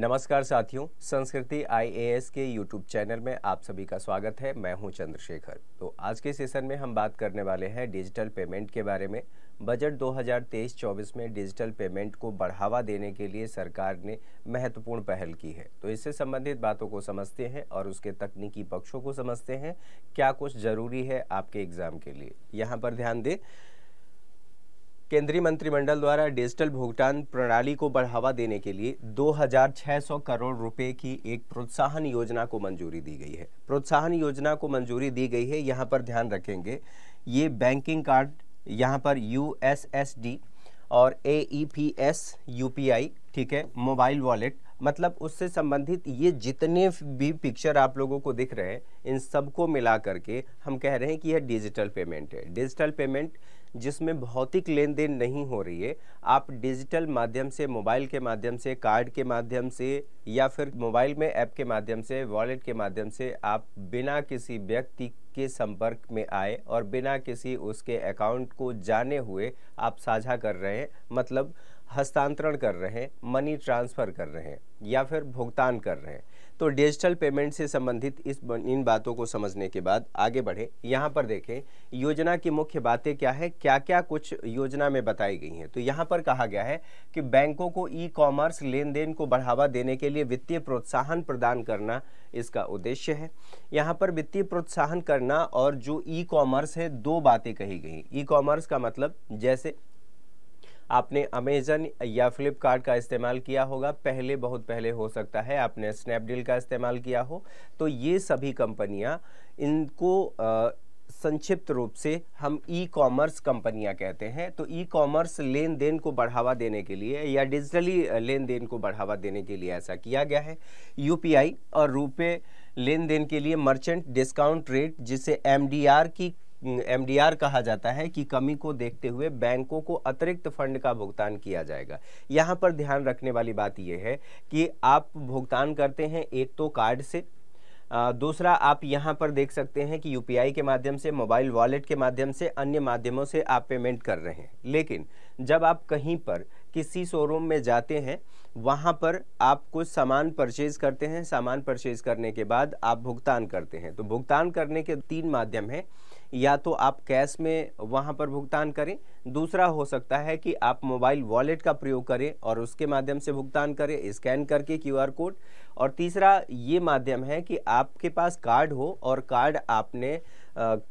नमस्कार साथियों संस्कृति आईएएस के यूट्यूब चैनल में आप सभी का स्वागत है मैं हूं चंद्रशेखर तो आज के सेशन में हम बात करने वाले हैं डिजिटल पेमेंट के बारे में बजट 2023-24 में डिजिटल पेमेंट को बढ़ावा देने के लिए सरकार ने महत्वपूर्ण पहल की है तो इससे संबंधित बातों को समझते हैं और उसके तकनीकी पक्षों को समझते हैं क्या कुछ ज़रूरी है आपके एग्ज़ाम के लिए यहाँ पर ध्यान दें केंद्रीय मंत्रिमंडल द्वारा डिजिटल भुगतान प्रणाली को बढ़ावा देने के लिए 2,600 करोड़ रुपए की एक प्रोत्साहन योजना को मंजूरी दी गई है प्रोत्साहन योजना को मंजूरी दी गई है यहाँ पर ध्यान रखेंगे ये बैंकिंग कार्ड यहाँ पर यू एस एस डी और A E P S U P I ठीक है मोबाइल वॉलेट मतलब उससे संबंधित ये जितने भी पिक्चर आप लोगों को दिख रहे हैं इन सबको मिला करके हम कह रहे हैं कि यह डिजिटल पेमेंट है डिजिटल पेमेंट जिसमें भौतिक लेन देन नहीं हो रही है आप डिजिटल माध्यम से मोबाइल के माध्यम से कार्ड के माध्यम से या फिर मोबाइल में ऐप के माध्यम से वॉलेट के माध्यम से आप बिना किसी व्यक्ति के संपर्क में आए और बिना किसी उसके अकाउंट को जाने हुए आप साझा कर रहे हैं मतलब हस्तांतरण कर रहे हैं मनी ट्रांसफ़र कर रहे हैं या फिर भुगतान कर रहे हैं तो डिजिटल पेमेंट से संबंधित इस इन बातों को समझने के बाद आगे बढ़े यहाँ पर देखें योजना की मुख्य बातें क्या है क्या क्या कुछ योजना में बताई गई हैं तो यहाँ पर कहा गया है कि बैंकों को ई कॉमर्स लेन देन को बढ़ावा देने के लिए वित्तीय प्रोत्साहन प्रदान करना इसका उद्देश्य है यहाँ पर वित्तीय प्रोत्साहन करना और जो ई कॉमर्स है दो बातें कही गई ई कॉमर्स का मतलब जैसे आपने अमेजन या फ्लिपकार्ट का इस्तेमाल किया होगा पहले बहुत पहले हो सकता है आपने स्नैपडील का इस्तेमाल किया हो तो ये सभी कंपनियाँ इनको आ, संक्षिप्त रूप से हम ई कॉमर्स कंपनियां कहते हैं तो ई कॉमर्स लेन देन को बढ़ावा देने के लिए या डिजिटली लेन देन को बढ़ावा देने के लिए ऐसा किया गया है यूपीआई और रुपए लेन देन के लिए मर्चेंट डिस्काउंट रेट जिसे एमडीआर की एमडीआर कहा जाता है कि कमी को देखते हुए बैंकों को अतिरिक्त फंड का भुगतान किया जाएगा यहाँ पर ध्यान रखने वाली बात यह है कि आप भुगतान करते हैं एक तो कार्ड से दूसरा आप यहाँ पर देख सकते हैं कि यूपीआई के माध्यम से मोबाइल वॉलेट के माध्यम से अन्य माध्यमों से आप पेमेंट कर रहे हैं लेकिन जब आप कहीं पर किसी शोरूम में जाते हैं वहाँ पर आप कुछ सामान परचेज करते हैं सामान परचेज करने के बाद आप भुगतान करते हैं तो भुगतान करने के तीन माध्यम हैं या तो आप कैश में वहाँ पर भुगतान करें दूसरा हो सकता है कि आप मोबाइल वॉलेट का प्रयोग करें और उसके माध्यम से भुगतान करें स्कैन करके क्यूआर कोड और तीसरा ये माध्यम है कि आपके पास कार्ड हो और कार्ड आपने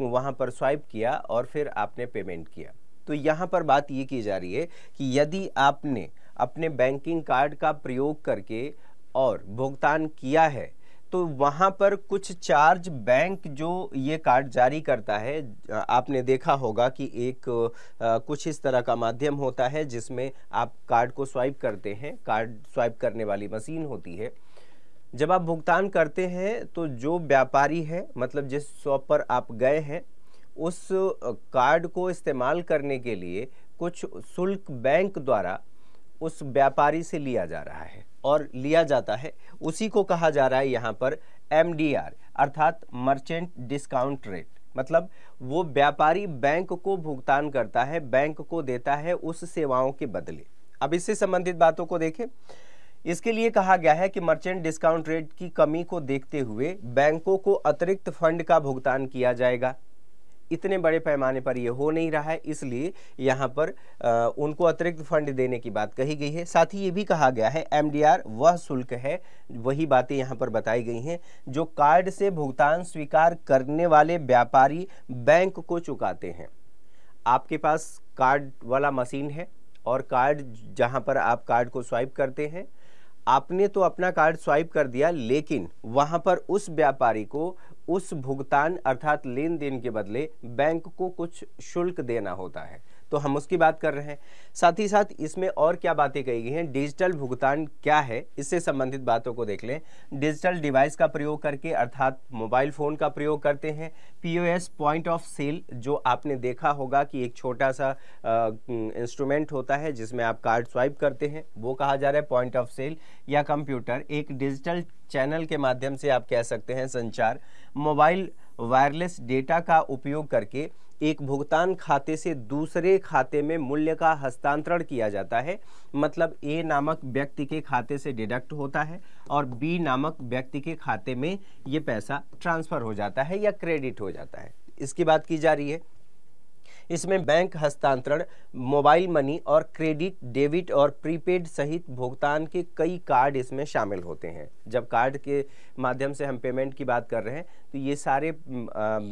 वहाँ पर स्वाइप किया और फिर आपने पेमेंट किया तो यहाँ पर बात ये की जा रही है कि यदि आपने अपने बैंकिंग कार्ड का प्रयोग करके और भुगतान किया है तो वहाँ पर कुछ चार्ज बैंक जो ये कार्ड जारी करता है आपने देखा होगा कि एक आ, कुछ इस तरह का माध्यम होता है जिसमें आप कार्ड को स्वाइप करते हैं कार्ड स्वाइप करने वाली मशीन होती है जब आप भुगतान करते हैं तो जो व्यापारी है मतलब जिस शॉप पर आप गए हैं उस कार्ड को इस्तेमाल करने के लिए कुछ शुल्क बैंक द्वारा उस व्यापारी से लिया जा रहा है और लिया जाता है उसी को कहा जा रहा है यहाँ पर एम अर्थात मर्चेंट डिस्काउंट रेट मतलब वो व्यापारी बैंक को भुगतान करता है बैंक को देता है उस सेवाओं के बदले अब इससे संबंधित बातों को देखें इसके लिए कहा गया है कि मर्चेंट डिस्काउंट रेट की कमी को देखते हुए बैंकों को अतिरिक्त फंड का भुगतान किया जाएगा इतने बड़े पैमाने पर यह हो नहीं रहा है इसलिए यहाँ पर आ, उनको अतिरिक्त फंड देने की बात कही गई है साथ ही ये भी कहा गया है एमडीआर वह शुल्क है वही बातें यहाँ पर बताई गई हैं जो कार्ड से भुगतान स्वीकार करने वाले व्यापारी बैंक को चुकाते हैं आपके पास कार्ड वाला मशीन है और कार्ड जहाँ पर आप कार्ड को स्वाइप करते हैं आपने तो अपना कार्ड स्वाइप कर दिया लेकिन वहाँ पर उस व्यापारी को उस भुगतान अर्थात लेन देन के बदले बैंक को कुछ शुल्क देना होता है तो हम उसकी बात कर रहे हैं साथ ही साथ इसमें और क्या बातें कही गई हैं डिजिटल भुगतान क्या है इससे संबंधित बातों को देख लें डिजिटल डिवाइस का प्रयोग करके अर्थात मोबाइल फ़ोन का प्रयोग करते हैं पीओएस पॉइंट ऑफ सेल जो आपने देखा होगा कि एक छोटा सा इंस्ट्रूमेंट होता है जिसमें आप कार्ड स्वाइप करते हैं वो कहा जा रहा है पॉइंट ऑफ सेल या कंप्यूटर एक डिजिटल चैनल के माध्यम से आप कह सकते हैं संचार मोबाइल वायरलेस डेटा का उपयोग करके एक भुगतान खाते से दूसरे खाते में मूल्य का हस्तांतरण किया जाता है मतलब ए नामक व्यक्ति के खाते से डिडक्ट होता है और बी नामक व्यक्ति के खाते में ये पैसा ट्रांसफ़र हो जाता है या क्रेडिट हो जाता है इसकी बात की जा रही है इसमें बैंक हस्तांतरण मोबाइल मनी और क्रेडिट डेबिट और प्रीपेड सहित भुगतान के कई कार्ड इसमें शामिल होते हैं जब कार्ड के माध्यम से हम पेमेंट की बात कर रहे हैं तो ये सारे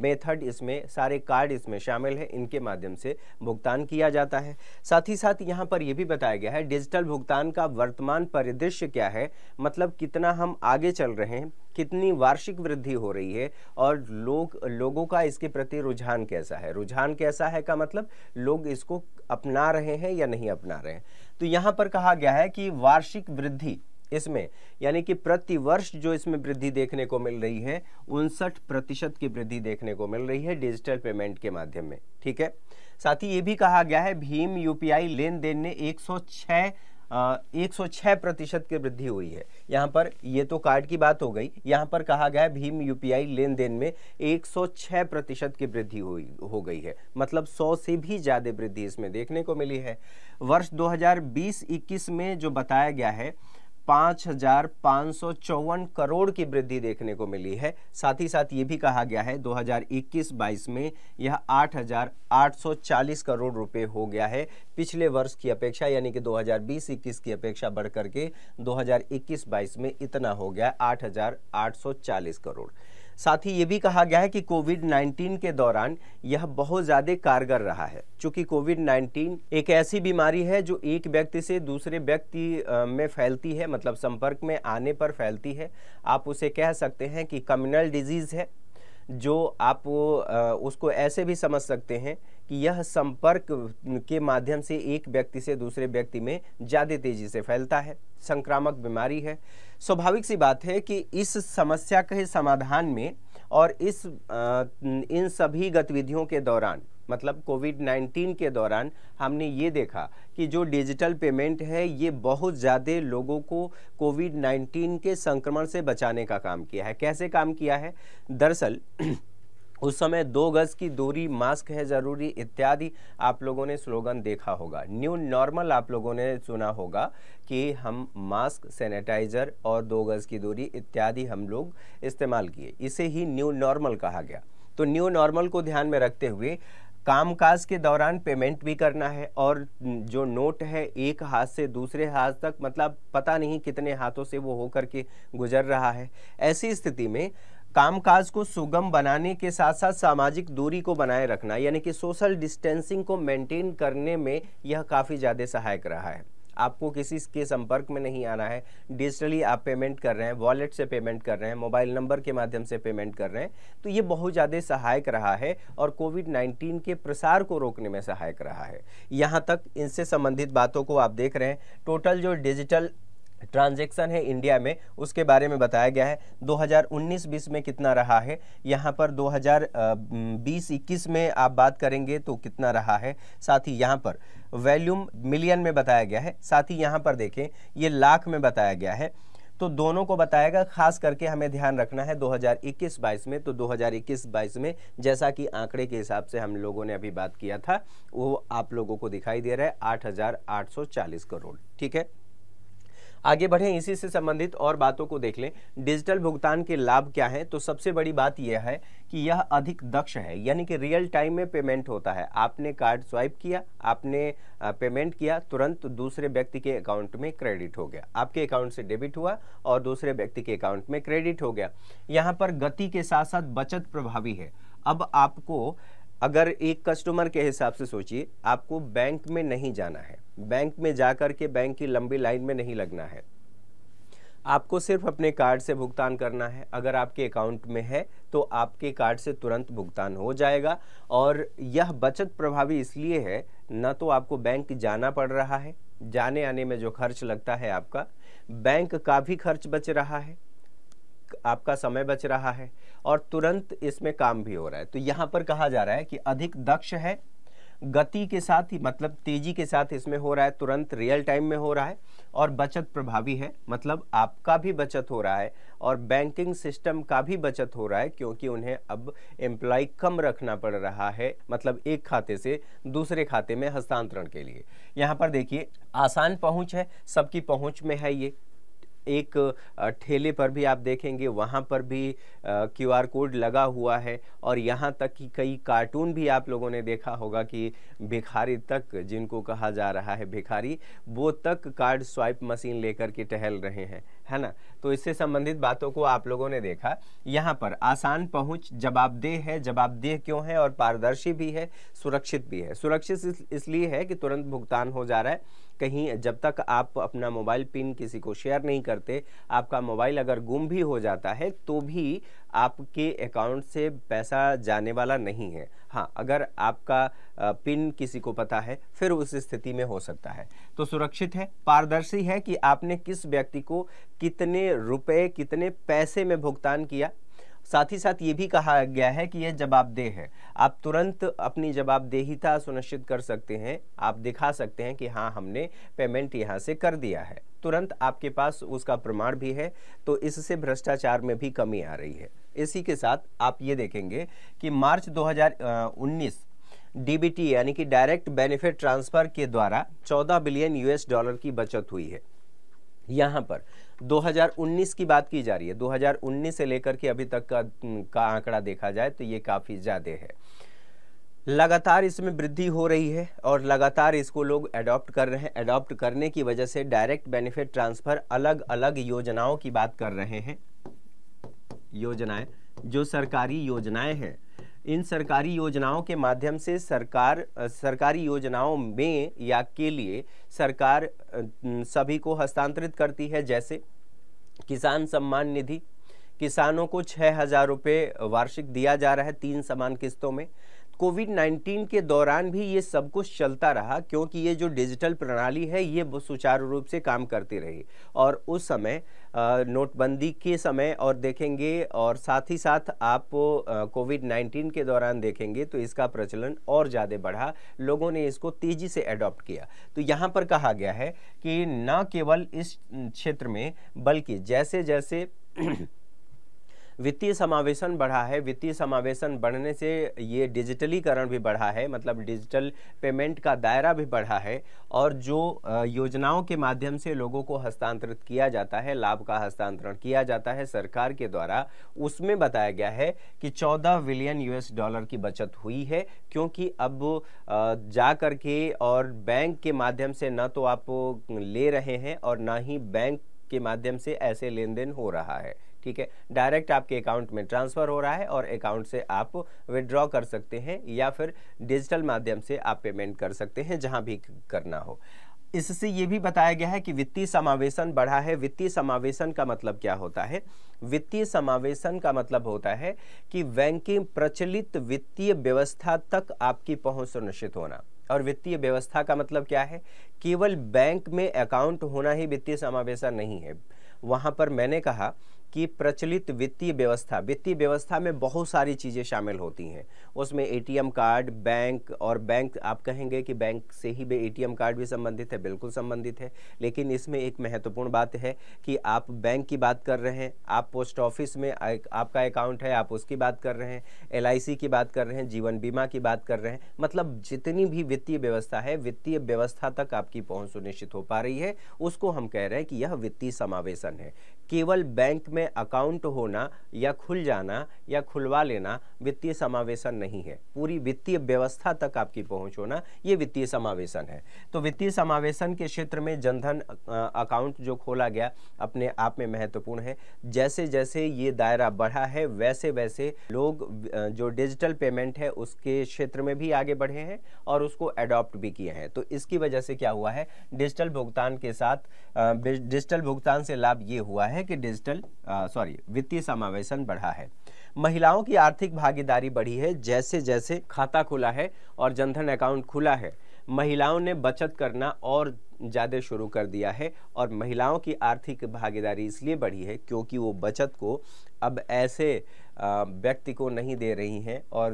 मेथड इसमें सारे कार्ड इसमें शामिल हैं इनके माध्यम से भुगतान किया जाता है साथ ही साथ यहाँ पर यह भी बताया गया है डिजिटल भुगतान का वर्तमान परिदृश्य क्या है मतलब कितना हम आगे चल रहे हैं कितनी वार्षिक वृद्धि हो रही है और लोग लोगों का इसके प्रति रुझान कैसा है रुझान कैसा है का मतलब लोग इसको अपना रहे हैं या नहीं अपना रहे हैं तो यहाँ पर कहा गया है कि वार्षिक वृद्धि इसमें यानी कि प्रतिवर्ष जो इसमें वृद्धि देखने को मिल रही है उनसठ प्रतिशत की वृद्धि देखने को मिल रही है डिजिटल पेमेंट के माध्यम में ठीक है साथ ही ये भी कहा गया है भीम यूपीआई लेन देन ने 106 106 प्रतिशत की वृद्धि हुई है यहाँ पर ये तो कार्ड की बात हो गई यहाँ पर कहा गया भीम यूपीआई लेन देन में 106 प्रतिशत की वृद्धि हुई हो गई है मतलब 100 से भी ज़्यादा वृद्धि इसमें देखने को मिली है वर्ष 2020-21 में जो बताया गया है पाँच हजार पाँच सौ चौवन करोड़ की वृद्धि देखने को मिली है साथ ही साथ ये भी कहा गया है 2021-22 में यह 8,840 करोड़ रुपए हो गया है पिछले वर्ष की अपेक्षा यानी कि 2020-21 की अपेक्षा बढ़कर के 2021-22 में इतना हो गया 8,840 करोड़ साथ ही ये भी कहा गया है कि कोविड 19 के दौरान यह बहुत ज़्यादा कारगर रहा है क्योंकि कोविड 19 एक ऐसी बीमारी है जो एक व्यक्ति से दूसरे व्यक्ति में फैलती है मतलब संपर्क में आने पर फैलती है आप उसे कह सकते हैं कि कम्युनल डिजीज़ है जो आप उसको ऐसे भी समझ सकते हैं कि यह संपर्क के माध्यम से एक व्यक्ति से दूसरे व्यक्ति में ज़्यादा तेजी से फैलता है संक्रामक बीमारी है स्वाभाविक सी बात है कि इस समस्या के समाधान में और इस आ, इन सभी गतिविधियों के दौरान मतलब कोविड 19 के दौरान हमने ये देखा कि जो डिजिटल पेमेंट है ये बहुत ज़्यादा लोगों को कोविड 19 के संक्रमण से बचाने का काम किया है कैसे काम किया है दरअसल उस समय दो गज की दूरी मास्क है ज़रूरी इत्यादि आप लोगों ने स्लोगन देखा होगा न्यू नॉर्मल आप लोगों ने सुना होगा कि हम मास्क सैनिटाइज़र और दो गज की दूरी इत्यादि हम लोग इस्तेमाल किए इसे ही न्यू नॉर्मल कहा गया तो न्यू नॉर्मल को ध्यान में रखते हुए कामकाज के दौरान पेमेंट भी करना है और जो नोट है एक हाथ से दूसरे हाथ तक मतलब पता नहीं कितने हाथों से वो होकर के गुजर रहा है ऐसी स्थिति में कामकाज को सुगम बनाने के साथ साथ सामाजिक दूरी को बनाए रखना यानी कि सोशल डिस्टेंसिंग को मेंटेन करने में यह काफ़ी ज़्यादा सहायक रहा है आपको किसी के संपर्क में नहीं आना है डिजिटली आप पेमेंट कर रहे हैं वॉलेट से पेमेंट कर रहे हैं मोबाइल नंबर के माध्यम से पेमेंट कर रहे हैं तो ये बहुत ज़्यादा सहायक रहा है और कोविड 19 के प्रसार को रोकने में सहायक रहा है यहाँ तक इनसे संबंधित बातों को आप देख रहे हैं टोटल जो डिजिटल ट्रांजेक्शन है इंडिया में उसके बारे में बताया गया है 2019-20 में कितना रहा है यहाँ पर 2020-21 में आप बात करेंगे तो कितना रहा है साथ ही यहाँ पर वैल्यूम मिलियन में बताया गया है साथ ही यहाँ पर देखें ये लाख में बताया गया है तो दोनों को बताएगा खास करके हमें ध्यान रखना है 2021-22 में तो 2021-22 में जैसा कि आंकड़े के हिसाब से हम लोगों ने अभी बात किया था वो आप लोगों को दिखाई दे रहा है 8,840 करोड़ ठीक है आगे बढ़ें इसी से संबंधित और बातों को देख लें डिजिटल भुगतान के लाभ क्या हैं तो सबसे बड़ी बात यह है कि यह अधिक दक्ष है यानी कि रियल टाइम में पेमेंट होता है आपने कार्ड स्वाइप किया आपने पेमेंट किया तुरंत दूसरे व्यक्ति के अकाउंट में क्रेडिट हो गया आपके अकाउंट से डेबिट हुआ और दूसरे व्यक्ति के अकाउंट में क्रेडिट हो गया यहाँ पर गति के साथ साथ बचत प्रभावी है अब आपको अगर एक कस्टमर के हिसाब से सोचिए आपको बैंक में नहीं जाना है बैंक में जा कर के बैंक की लंबी लाइन में नहीं लगना है आपको सिर्फ अपने कार्ड से भुगतान करना है अगर आपके अकाउंट में है तो आपके कार्ड से तुरंत भुगतान हो जाएगा और यह बचत प्रभावी इसलिए है ना तो आपको बैंक जाना पड़ रहा है जाने आने में जो खर्च लगता है आपका बैंक का भी खर्च बच रहा है आपका समय बच रहा है और तुरंत इसमें काम भी हो रहा है तो यहाँ पर कहा जा रहा है कि अधिक दक्ष है गति के साथ ही मतलब तेजी के साथ इसमें हो रहा है तुरंत रियल टाइम में हो रहा है और बचत प्रभावी है मतलब आपका भी बचत हो रहा है और बैंकिंग सिस्टम का भी बचत हो रहा है क्योंकि उन्हें अब एम्प्लॉय कम रखना पड़ रहा है मतलब एक खाते से दूसरे खाते में हस्तांतरण के लिए यहाँ पर देखिए आसान पहुँच है सबकी पहुँच में है ये एक ठेले पर भी आप देखेंगे वहाँ पर भी क्यूआर कोड लगा हुआ है और यहाँ तक कि कई कार्टून भी आप लोगों ने देखा होगा कि भिखारी तक जिनको कहा जा रहा है भिखारी वो तक कार्ड स्वाइप मशीन लेकर के टहल रहे हैं है ना तो इससे संबंधित बातों को आप लोगों ने देखा यहाँ पर आसान पहुँच जवाबदेह है जवाबदेह क्यों है और पारदर्शी भी है सुरक्षित भी है सुरक्षित इसलिए है कि तुरंत भुगतान हो जा रहा है कहीं जब तक आप अपना मोबाइल पिन किसी को शेयर नहीं करते आपका मोबाइल अगर गुम भी हो जाता है तो भी आपके अकाउंट से पैसा जाने वाला नहीं है हाँ अगर आपका पिन किसी को पता है फिर उस स्थिति में हो सकता है तो सुरक्षित है पारदर्शी है कि आपने किस व्यक्ति को कितने रुपए कितने पैसे में भुगतान किया साथ ही साथ ये भी कहा गया है कि यह जवाबदेह है आप तुरंत अपनी जवाबदेहिता सुनिश्चित कर सकते हैं आप दिखा सकते हैं कि हाँ हमने पेमेंट यहाँ से कर दिया है तुरंत आपके पास उसका प्रमाण भी है तो इससे भ्रष्टाचार में भी कमी आ रही है इसी के साथ आप ये देखेंगे कि मार्च 2019 डीबीटी यानी कि डायरेक्ट बेनिफिट ट्रांसफर के द्वारा 14 बिलियन यूएस डॉलर की बचत हुई है यहाँ पर 2019 की बात की जा रही है 2019 से लेकर के अभी तक का का आंकड़ा देखा जाए तो ये काफ़ी ज़्यादा है लगातार इसमें वृद्धि हो रही है और लगातार इसको लोग अडॉप्ट कर रहे हैं अडॉप्ट करने की वजह से डायरेक्ट बेनिफिट ट्रांसफ़र अलग अलग योजनाओं की बात कर रहे हैं योजनाएं जो सरकारी योजनाएं हैं इन सरकारी योजनाओं के माध्यम से सरकार सरकारी योजनाओं में या के लिए सरकार सभी को हस्तांतरित करती है जैसे किसान सम्मान निधि किसानों को छः हज़ार रुपये वार्षिक दिया जा रहा है तीन समान किस्तों में कोविड 19 के दौरान भी ये सब कुछ चलता रहा क्योंकि ये जो डिजिटल प्रणाली है ये सुचारू रूप से काम करती रही और उस समय नोटबंदी के समय और देखेंगे और साथ ही साथ आप कोविड 19 के दौरान देखेंगे तो इसका प्रचलन और ज़्यादा बढ़ा लोगों ने इसको तेज़ी से अडॉप्ट किया तो यहाँ पर कहा गया है कि न केवल इस क्षेत्र में बल्कि जैसे जैसे वित्तीय समावेशन बढ़ा है वित्तीय समावेशन बढ़ने से ये डिजिटलीकरण भी बढ़ा है मतलब डिजिटल पेमेंट का दायरा भी बढ़ा है और जो योजनाओं के माध्यम से लोगों को हस्तांतरित किया जाता है लाभ का हस्तांतरण किया जाता है सरकार के द्वारा उसमें बताया गया है कि 14 बिलियन यूएस डॉलर की बचत हुई है क्योंकि अब जा कर के और बैंक के माध्यम से न तो आप ले रहे हैं और ना ही बैंक के माध्यम से ऐसे लेन देन हो रहा है ठीक है डायरेक्ट आपके अकाउंट में ट्रांसफ़र हो रहा है और अकाउंट से आप विड्रॉ कर सकते हैं या फिर डिजिटल माध्यम से आप पेमेंट कर सकते हैं जहाँ भी करना हो इससे ये भी बताया गया है कि वित्तीय समावेशन बढ़ा है वित्तीय समावेशन का मतलब क्या होता है वित्तीय समावेशन का मतलब होता है कि बैंकिंग प्रचलित वित्तीय व्यवस्था तक आपकी पहुंच सुनिश्चित होना और वित्तीय व्यवस्था का मतलब क्या है केवल बैंक में अकाउंट होना ही वित्तीय समावेशन नहीं है वहां पर मैंने कहा कि प्रचलित वित्तीय व्यवस्था वित्तीय व्यवस्था में बहुत सारी चीज़ें शामिल होती हैं उसमें एटीएम कार्ड बैंक और बैंक आप कहेंगे कि बैंक से ही भी एटीएम कार्ड भी संबंधित है बिल्कुल संबंधित है लेकिन इसमें एक महत्वपूर्ण बात है कि आप बैंक की बात कर रहे हैं आप पोस्ट ऑफिस में आपका अकाउंट है आप उसकी बात कर रहे हैं एल की बात कर रहे हैं जीवन बीमा की बात कर रहे हैं मतलब जितनी भी वित्तीय व्यवस्था है वित्तीय व्यवस्था तक आपकी पहुँच सुनिश्चित हो पा रही है उसको हम कह रहे हैं कि यह वित्तीय समावेशन है केवल बैंक में अकाउंट होना या खुल जाना या खुलवा लेना वित्तीय समावेशन नहीं है पूरी वित्तीय व्यवस्था तक आपकी पहुंच होना ये वित्तीय समावेशन है तो वित्तीय समावेशन के क्षेत्र में जनधन अकाउंट जो खोला गया अपने आप में महत्वपूर्ण है जैसे जैसे ये दायरा बढ़ा है वैसे वैसे लोग जो डिजिटल पेमेंट है उसके क्षेत्र में भी आगे बढ़े हैं और उसको एडॉप्ट भी किए हैं तो इसकी वजह से क्या हुआ है डिजिटल भुगतान के साथ डिजिटल भुगतान से लाभ ये हुआ है है कि डिजिटल सॉरी वित्तीय समावेशन बढ़ा है महिलाओं की आर्थिक भागीदारी बढ़ी है जैसे जैसे खाता खुला है और जनधन अकाउंट खुला है महिलाओं ने बचत करना और ज़्यादा शुरू कर दिया है और महिलाओं की आर्थिक भागीदारी इसलिए बढ़ी है क्योंकि वो बचत को अब ऐसे व्यक्ति को नहीं दे रही हैं और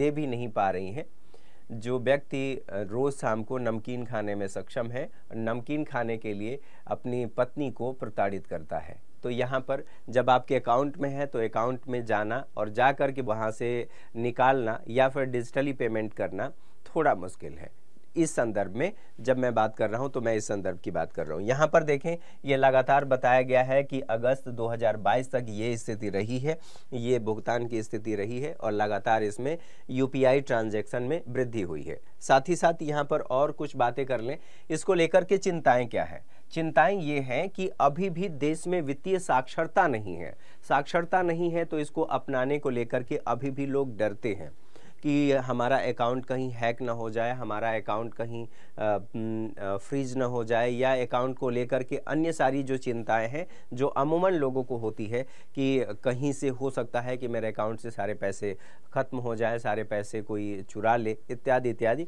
दे भी नहीं पा रही हैं जो व्यक्ति रोज़ शाम को नमकीन खाने में सक्षम है नमकीन खाने के लिए अपनी पत्नी को प्रताड़ित करता है तो यहाँ पर जब आपके अकाउंट में है तो अकाउंट में जाना और जा कर के वहाँ से निकालना या फिर डिजिटली पेमेंट करना थोड़ा मुश्किल है इस संदर्भ में जब मैं बात कर रहा हूं तो मैं इस संदर्भ की बात कर रहा हूं यहां पर देखें यह लगातार बताया गया है कि अगस्त 2022 तक ये स्थिति रही है ये भुगतान की स्थिति रही है और लगातार इसमें यूपीआई ट्रांजैक्शन में वृद्धि हुई है साथ ही साथ यहाँ पर और कुछ बातें कर लें इसको लेकर के चिंताएँ क्या है चिंताएं ये हैं कि अभी भी देश में वित्तीय साक्षरता नहीं है साक्षरता नहीं है तो इसको अपनाने को लेकर के अभी भी लोग डरते हैं कि हमारा अकाउंट कहीं हैक ना हो जाए हमारा अकाउंट कहीं फ्रीज ना हो जाए या अकाउंट को लेकर के अन्य सारी जो चिंताएं हैं जो अमूमन लोगों को होती है कि कहीं से हो सकता है कि मेरे अकाउंट से सारे पैसे ख़त्म हो जाए सारे पैसे कोई चुरा ले इत्यादि इत्यादि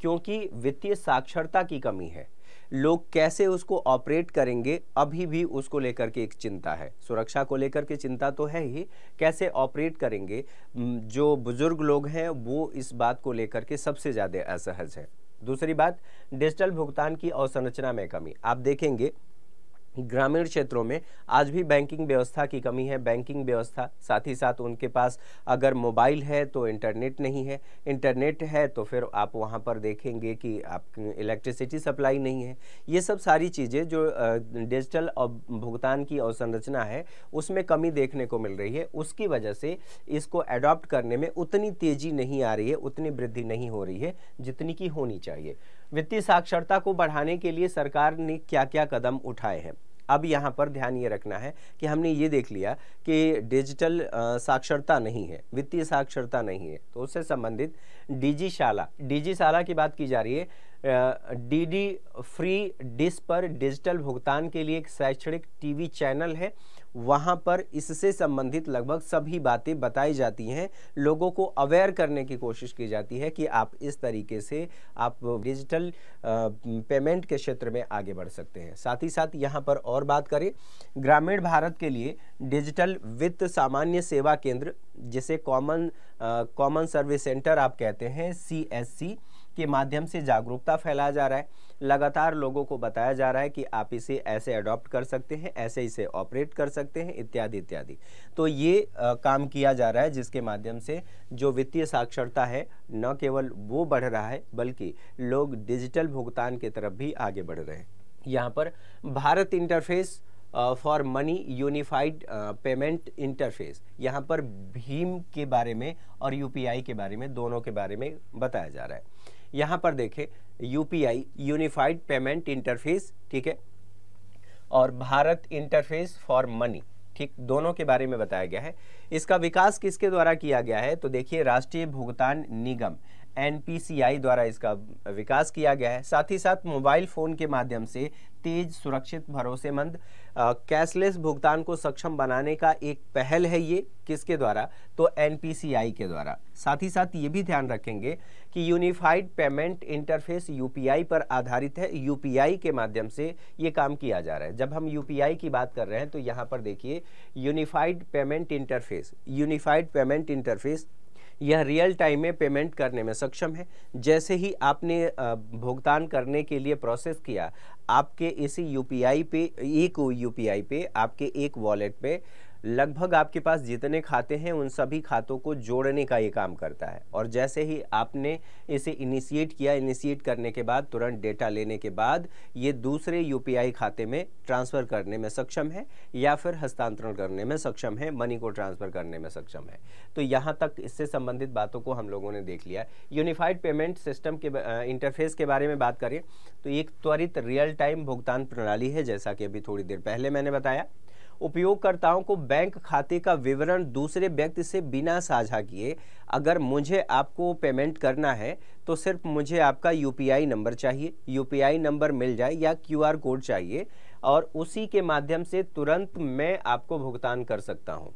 क्योंकि वित्तीय साक्षरता की कमी है लोग कैसे उसको ऑपरेट करेंगे अभी भी उसको लेकर के एक चिंता है सुरक्षा को लेकर के चिंता तो है ही कैसे ऑपरेट करेंगे जो बुज़ुर्ग लोग हैं वो इस बात को लेकर के सबसे ज़्यादा असहज है दूसरी बात डिजिटल भुगतान की अवसंरचना में कमी आप देखेंगे ग्रामीण क्षेत्रों में आज भी बैंकिंग व्यवस्था की कमी है बैंकिंग व्यवस्था साथ ही साथ उनके पास अगर मोबाइल है तो इंटरनेट नहीं है इंटरनेट है तो फिर आप वहाँ पर देखेंगे कि आप इलेक्ट्रिसिटी सप्लाई नहीं है ये सब सारी चीज़ें जो डिजिटल और भुगतान की अवसंरचना है उसमें कमी देखने को मिल रही है उसकी वजह से इसको एडॉप्ट करने में उतनी तेज़ी नहीं आ रही है उतनी वृद्धि नहीं हो रही है जितनी की होनी चाहिए वित्तीय साक्षरता को बढ़ाने के लिए सरकार ने क्या क्या कदम उठाए हैं अब यहाँ पर ध्यान ये रखना है कि हमने ये देख लिया कि डिजिटल साक्षरता नहीं है वित्तीय साक्षरता नहीं है तो उससे संबंधित डीजीशाला शाला की बात की जा रही है डीडी फ्री डिस पर डिजिटल भुगतान के लिए एक शैक्षणिक टीवी चैनल है वहाँ पर इससे संबंधित लगभग सभी बातें बताई जाती हैं लोगों को अवेयर करने की कोशिश की जाती है कि आप इस तरीके से आप डिजिटल पेमेंट के क्षेत्र में आगे बढ़ सकते हैं साथ ही साथ यहाँ पर और बात करें ग्रामीण भारत के लिए डिजिटल वित्त सामान्य सेवा केंद्र जिसे कॉमन कॉमन सर्विस सेंटर आप कहते हैं सी के माध्यम से जागरूकता फैलाया जा रहा है लगातार लोगों को बताया जा रहा है कि आप इसे ऐसे अडॉप्ट कर सकते हैं ऐसे इसे ऑपरेट कर सकते हैं इत्यादि इत्यादि तो ये आ, काम किया जा रहा है जिसके माध्यम से जो वित्तीय साक्षरता है न केवल वो बढ़ रहा है बल्कि लोग डिजिटल भुगतान की तरफ भी आगे बढ़ रहे हैं यहाँ पर Bharat interface for money unified payment interface यहाँ पर भीम के बारे में और यूपीआई के बारे में दोनों के बारे में बताया जा रहा है यहाँ पर देखें यूपीआई यूनिफाइड पेमेंट इंटरफेस ठीक है और भारत इंटरफेस फॉर मनी ठीक दोनों के बारे में बताया गया है इसका विकास किसके द्वारा किया गया है तो देखिए राष्ट्रीय भुगतान निगम एन द्वारा इसका विकास किया गया है साथ ही साथ मोबाइल फ़ोन के माध्यम से तेज सुरक्षित भरोसेमंद कैशलेस भुगतान को सक्षम बनाने का एक पहल है ये किसके द्वारा तो एन के द्वारा साथ ही साथ ये भी ध्यान रखेंगे कि यूनिफाइड पेमेंट इंटरफेस यू पर आधारित है यू के माध्यम से ये काम किया जा रहा है जब हम यू की बात कर रहे हैं तो यहाँ पर देखिए unified payment interface unified payment interface यह रियल टाइम में पेमेंट करने में सक्षम है जैसे ही आपने भुगतान करने के लिए प्रोसेस किया आपके इसी यूपीआई पे एक यूपीआई पे आपके एक वॉलेट पे लगभग आपके पास जितने खाते हैं उन सभी खातों को जोड़ने का ये काम करता है और जैसे ही आपने इसे इनिशिएट किया इनिशिएट करने के बाद तुरंत डेटा लेने के बाद ये दूसरे यूपीआई खाते में ट्रांसफ़र करने में सक्षम है या फिर हस्तांतरण करने में सक्षम है मनी को ट्रांसफ़र करने में सक्षम है तो यहाँ तक इससे संबंधित बातों को हम लोगों ने देख लिया यूनिफाइड पेमेंट सिस्टम के इंटरफेस के बारे में बात करें तो एक त्वरित रियल टाइम भुगतान प्रणाली है जैसा कि अभी थोड़ी देर पहले मैंने बताया उपयोगकर्ताओं को बैंक खाते का विवरण दूसरे व्यक्ति से बिना साझा किए अगर मुझे आपको पेमेंट करना है तो सिर्फ मुझे आपका यूपीआई नंबर चाहिए यूपीआई नंबर मिल जाए या क्यूआर कोड चाहिए और उसी के माध्यम से तुरंत मैं आपको भुगतान कर सकता हूँ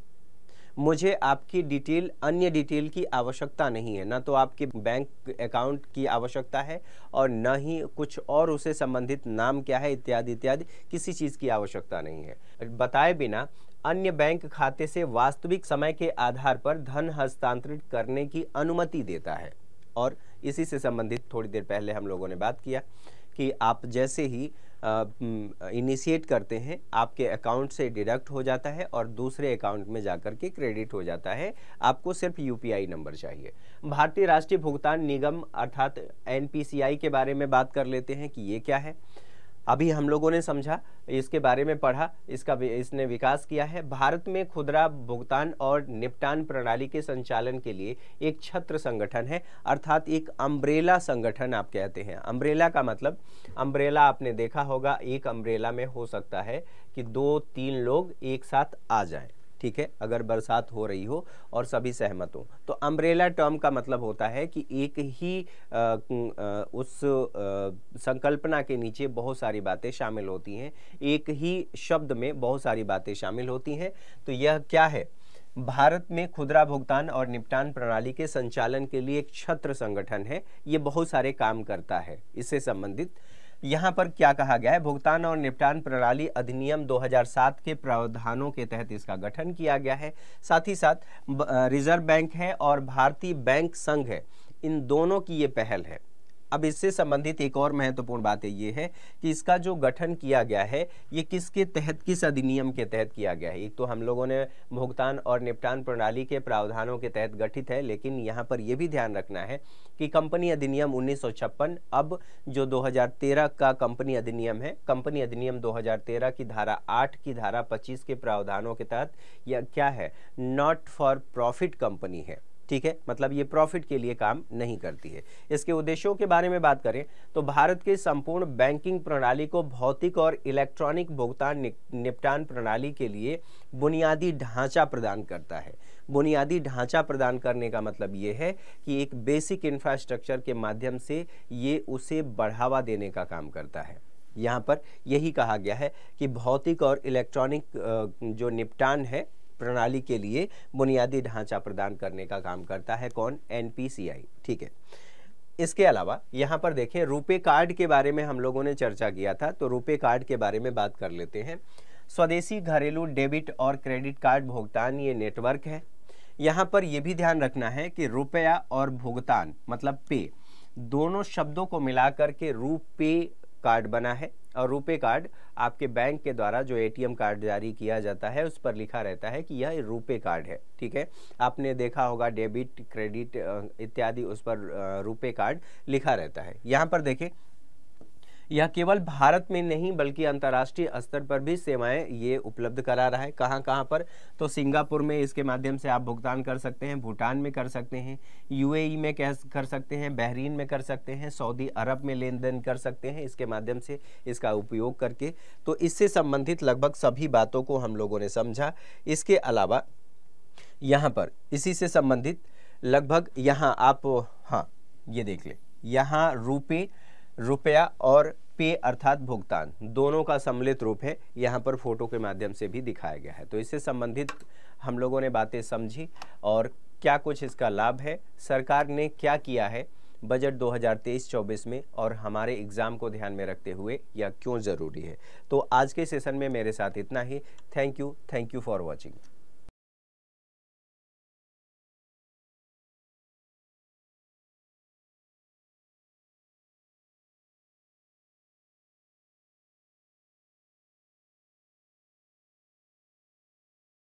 मुझे आपकी डिटेल अन्य डिटेल की आवश्यकता नहीं है ना तो आपके बैंक अकाउंट की आवश्यकता है और न ही कुछ और उसे संबंधित नाम क्या है इत्यादि इत्यादि किसी चीज़ की आवश्यकता नहीं है बताए बिना अन्य बैंक खाते से वास्तविक समय के आधार पर धन हस्तांतरित करने की अनुमति देता है और इसी से संबंधित थोड़ी देर पहले हम लोगों ने बात किया कि आप जैसे ही इनिशिएट करते हैं आपके अकाउंट से डिडक्ट हो जाता है और दूसरे अकाउंट में जाकर के क्रेडिट हो जाता है आपको सिर्फ यूपीआई नंबर चाहिए भारतीय राष्ट्रीय भुगतान निगम अर्थात एनपीसीआई के बारे में बात कर लेते हैं कि ये क्या है अभी हम लोगों ने समझा इसके बारे में पढ़ा इसका इसने विकास किया है भारत में खुदरा भुगतान और निपटान प्रणाली के संचालन के लिए एक छत्र संगठन है अर्थात एक अम्ब्रेला संगठन आप कहते हैं अम्ब्रेला का मतलब अम्ब्रेला आपने देखा होगा एक अम्ब्रेला में हो सकता है कि दो तीन लोग एक साथ आ जाएं ठीक है अगर बरसात हो रही हो और सभी सहमत हो तो अम्ब्रेला टर्म का मतलब होता है कि एक ही आ, उस आ, संकल्पना के नीचे बहुत सारी बातें शामिल होती हैं एक ही शब्द में बहुत सारी बातें शामिल होती हैं तो यह क्या है भारत में खुदरा भुगतान और निपटान प्रणाली के संचालन के लिए एक छत्र संगठन है ये बहुत सारे काम करता है इससे संबंधित यहाँ पर क्या कहा गया है भुगतान और निपटान प्रणाली अधिनियम 2007 के प्रावधानों के तहत इसका गठन किया गया है साथ ही साथ रिजर्व बैंक है और भारतीय बैंक संघ है इन दोनों की ये पहल है अब इससे संबंधित एक और महत्वपूर्ण बात ये है कि इसका जो गठन किया गया है ये किसके तहत किस अधिनियम के तहत किया गया है एक तो हम लोगों ने भुगतान और निपटान प्रणाली के प्रावधानों के तहत गठित है लेकिन यहाँ पर यह भी ध्यान रखना है कि कंपनी अधिनियम उन्नीस अब जो 2013 का कंपनी अधिनियम है कंपनी अधिनियम 2013 की धारा 8 की धारा 25 के प्रावधानों के तहत यह क्या है नॉट फॉर प्रॉफिट कंपनी है ठीक है मतलब ये प्रॉफिट के लिए काम नहीं करती है इसके उद्देश्यों के बारे में बात करें तो भारत के संपूर्ण बैंकिंग प्रणाली को भौतिक और इलेक्ट्रॉनिक भुगतान निपटान प्रणाली के लिए बुनियादी ढांचा प्रदान करता है बुनियादी ढांचा प्रदान करने का मतलब ये है कि एक बेसिक इंफ्रास्ट्रक्चर के माध्यम से ये उसे बढ़ावा देने का काम करता है यहाँ पर यही कहा गया है कि भौतिक और इलेक्ट्रॉनिक जो निपटान है प्रणाली के लिए बुनियादी ढांचा प्रदान करने का काम करता है कौन एन ठीक है इसके अलावा यहाँ पर देखें रुपे कार्ड के बारे में हम लोगों ने चर्चा किया था तो रुपे कार्ड के बारे में बात कर लेते हैं स्वदेशी घरेलू डेबिट और क्रेडिट कार्ड भुगतान ये नेटवर्क है यहाँ पर यह भी ध्यान रखना है कि रुपया और भुगतान मतलब पे दोनों शब्दों को मिलाकर के रुपे कार्ड बना है और रुपए कार्ड आपके बैंक के द्वारा जो एटीएम कार्ड जारी किया जाता है उस पर लिखा रहता है कि यह रुपए कार्ड है ठीक है आपने देखा होगा डेबिट क्रेडिट इत्यादि उस पर रुपए कार्ड लिखा रहता है यहाँ पर देखें यह केवल भारत में नहीं बल्कि अंतर्राष्ट्रीय स्तर पर भी सेवाएं ये उपलब्ध करा रहा है कहाँ कहाँ पर तो सिंगापुर में इसके माध्यम से आप भुगतान कर सकते हैं भूटान में कर सकते हैं यूएई में कह कर सकते हैं बहरीन में कर सकते हैं सऊदी अरब में लेन देन कर सकते हैं इसके माध्यम से इसका उपयोग करके तो इससे संबंधित लगभग सभी बातों को हम लोगों ने समझा इसके अलावा यहाँ पर इसी से संबंधित लगभग यहाँ आप हाँ ये देख ले यहाँ रूपी रुपया और पे अर्थात भुगतान दोनों का सम्मिलित रूप है यहाँ पर फोटो के माध्यम से भी दिखाया गया है तो इससे संबंधित हम लोगों ने बातें समझी और क्या कुछ इसका लाभ है सरकार ने क्या किया है बजट 2023-24 में और हमारे एग्ज़ाम को ध्यान में रखते हुए यह क्यों ज़रूरी है तो आज के सेशन में मेरे साथ इतना ही thank you thank you for watching